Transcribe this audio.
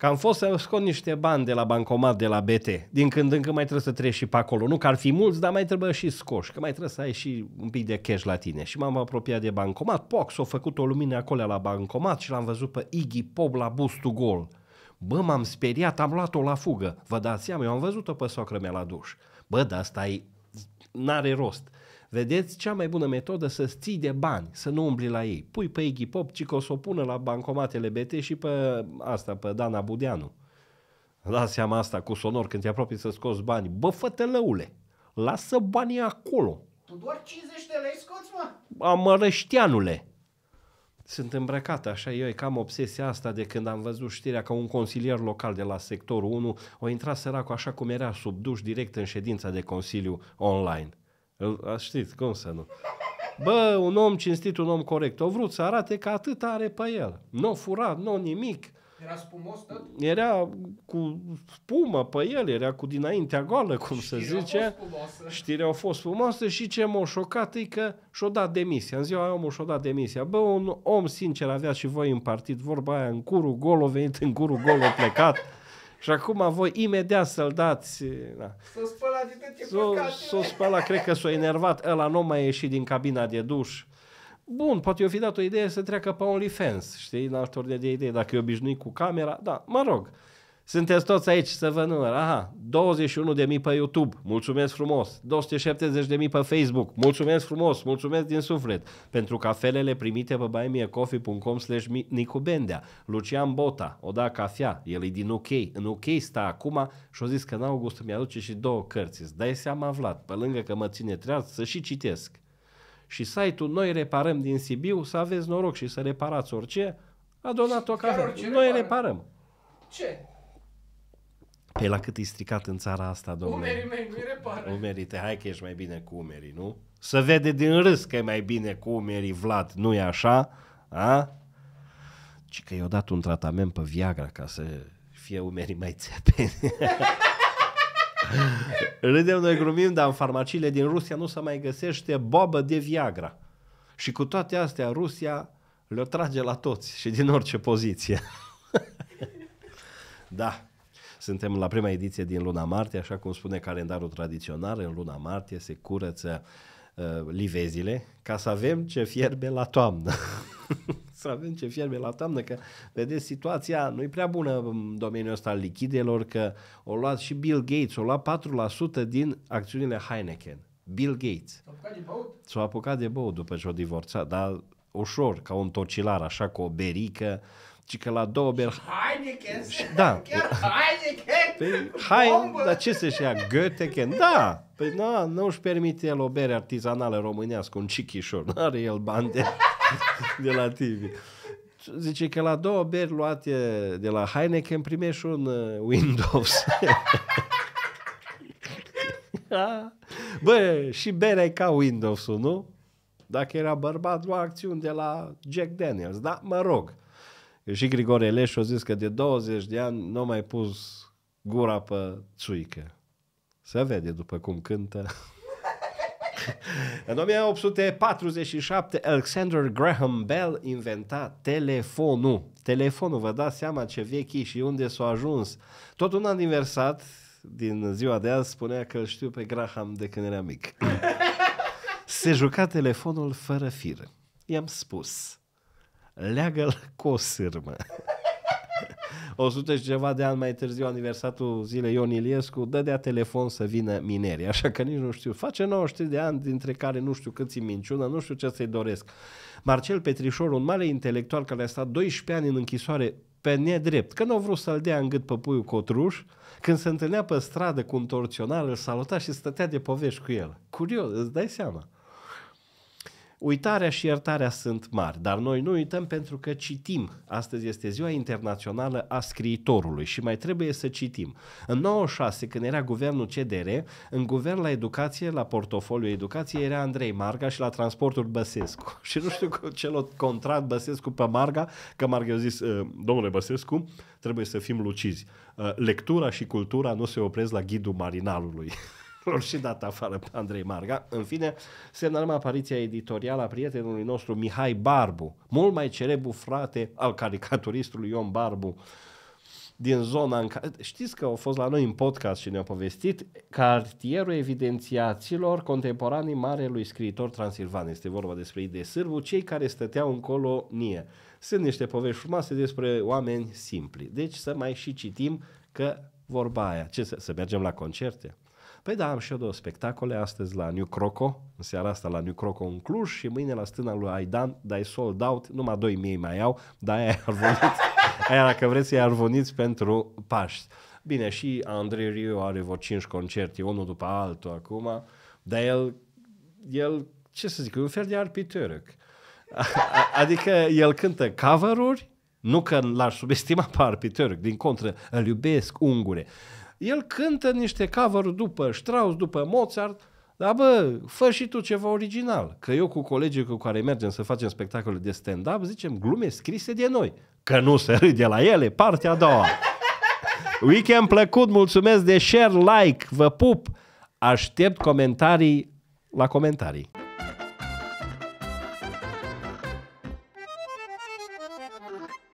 Că am fost să scot niște bani de la bancomat, de la BT. Din când în când mai trebuie să treci și pe acolo. Nu că ar fi mulți, dar mai trebuie și scoși, că mai trebuie să ai și un pic de cash la tine. Și m-am apropiat de bancomat. Poc, s-a făcut o lumină acolo la bancomat și l-am văzut pe Iggy Pop la boost gol. Bă, m-am speriat, am luat-o la fugă. Vă dați seama, eu am văzut-o pe socră mea la duș. Bă, dar asta e n-are rost. Vedeți, cea mai bună metodă să ții de bani, să nu umbli la ei. Pui pe Iggy Pop, ci că o să o pună la bancomatele BT și pe asta, pe Dana Budeanu. La seama asta cu sonor când te apropii să scoți bani. Bă, fătălăule, lasă banii acolo. Tu doar 50 de lei scoți, mă? Amărășteanule sunt îmbrăcată, așa, eu e cam obsesia asta de când am văzut știrea că un consilier local de la sectorul 1 o intra săracul așa cum era sub duș direct în ședința de consiliu online. A, știți, cum să nu? Bă, un om cinstit, un om corect, o vrut să arate că atât are pe el. Nu n-o furat, nu n-o nimic. Era spumos tot? Era cu spumă pe el, era cu dinaintea goală, cum Știrea se zice. Știrea a fost spumoasă. și ce m-a șocat e că și-a dat demisia. În ziua aia omul și-a dat demisia. Bă, un om sincer avea și voi în partid vorba aia în curul gol, a venit în curul gol, a plecat. Și acum voi imediat să-l dați... Da. S-o spăla S-o, s-o spăla, cred că s-o enervat. Ăla nu mai ieșit din cabina de duș. Bun, poate eu fi dat o idee să treacă pe OnlyFans, știi, în altă ordine de idei, dacă e obișnuit cu camera, da, mă rog. Sunteți toți aici să vă număr. Aha, 21.000 pe YouTube, mulțumesc frumos. 270.000 pe Facebook, mulțumesc frumos, mulțumesc din suflet. Pentru cafelele primite pe buymeacoffee.com slash nicubendea. Lucian Bota, o da cafea, el e din OK. În OK sta acum și-o zis că în august mi aduce și două cărți. Îți dai seama, Vlad, pe lângă că mă ține treaz, să și citesc și site-ul Noi Reparăm din Sibiu, să aveți noroc și să reparați orice, a donat o cafea. Noi reparăm. reparăm. Ce? Pe la cât e stricat în țara asta, domnule. Umerii mei nu-i repară. Umerii te, hai că ești mai bine cu umerii, nu? Să vede din râs că e mai bine cu umerii, Vlad, nu-i așa? A? Ci că i-au dat un tratament pe Viagra ca să fie umerii mai țepeni. Râdem noi grumim, dar în farmaciile din Rusia nu se mai găsește bobă de Viagra. Și cu toate astea, Rusia le trage la toți și din orice poziție. da. Suntem la prima ediție din luna martie, așa cum spune calendarul tradițional, în luna martie se curăță uh, livezile ca să avem ce fierbe la toamnă. să avem ce fierbe la toamnă, că vedeți situația nu e prea bună în domeniul ăsta al lichidelor, că o luat și Bill Gates, o luat 4% din acțiunile Heineken. Bill Gates. S-a apucat de băut? S-a apucat de băut după ce o divorțat, dar ușor, ca un tocilar, așa, cu o berică, ci că la două beri... Heineken? Da. Chiar Heineken? Păi, hai, dar ce se știa? Goetheken? Da. Păi nu-și permite el o bere artizanală românească, un cichișor. Nu are el bani de... de la TV. Zice că la două beri luate de la Heineken primești un uh, Windows. Da. Bă, și bere ca Windows-ul, nu? Dacă era bărbat, lua acțiuni de la Jack Daniels, da? Mă rog. Și Grigore Leș a zis că de 20 de ani nu n-o mai pus gura pe țuică. Se vede după cum cântă. În 1847, Alexander Graham Bell inventa telefonul. Telefonul, vă dați seama ce vechi și unde s-a ajuns. Tot un aniversat din ziua de azi spunea că îl știu pe Graham de când era mic. Se juca telefonul fără fir. I-am spus, leagă-l cu o sârmă. 100 și ceva de ani mai târziu, aniversatul zilei Ion Iliescu, dădea telefon să vină minerii, așa că nici nu știu. Face 93 de ani, dintre care nu știu câți minciună, nu știu ce să-i doresc. Marcel Petrișor, un mare intelectual care a stat 12 ani în închisoare pe nedrept, că nu au vrut să-l dea în gât păpuiul Cotruș, când se întâlnea pe stradă cu un torționar, îl saluta și stătea de povești cu el. Curios, îți dai seama. Uitarea și iertarea sunt mari, dar noi nu uităm pentru că citim. Astăzi este Ziua Internațională a Scriitorului și mai trebuie să citim. În 96, când era guvernul CDR, în guvern la educație, la portofoliu educație, era Andrei Marga și la transportul Băsescu. Și nu știu ce l contrat Băsescu pe Marga, că Marga a zis, eh, domnule Băsescu, trebuie să fim lucizi. Eh, lectura și cultura nu se opresc la ghidul marinalului. celor și dat afară pe Andrei Marga. În fine, semnalăm apariția editorială a prietenului nostru Mihai Barbu, mult mai celebru frate al caricaturistului Ion Barbu, din zona în care... Știți că au fost la noi în podcast și ne-au povestit cartierul evidențiaților contemporanii marelui scriitor transilvan. Este vorba despre de Sârbu, cei care stăteau în colonie. Sunt niște povești frumoase despre oameni simpli. Deci să mai și citim că vorba aia. Ce să, să mergem la concerte? Păi da, am și eu două spectacole, astăzi la New Croco, în seara asta la New Croco în Cluj și mâine la stâna lui Aidan, dar e sold out, numai 2000 mai au, dar aia e arvonit, aia dacă vreți să-i arvoniți pentru Paști. Bine, și Andrei Riu are vreo cinci concerte, unul după altul acum, dar el, el ce să zic, e un fel de arpitoric. Adică el cântă cover-uri, nu că l-aș subestima pe arpitoric, din contră, îl iubesc ungure el cântă niște cover după Strauss, după Mozart, dar bă, fă și tu ceva original. Că eu cu colegii cu care mergem să facem spectacole de stand-up, zicem glume scrise de noi. Că nu se râde la ele, partea a doua. Weekend plăcut, mulțumesc de share, like, vă pup. Aștept comentarii la comentarii.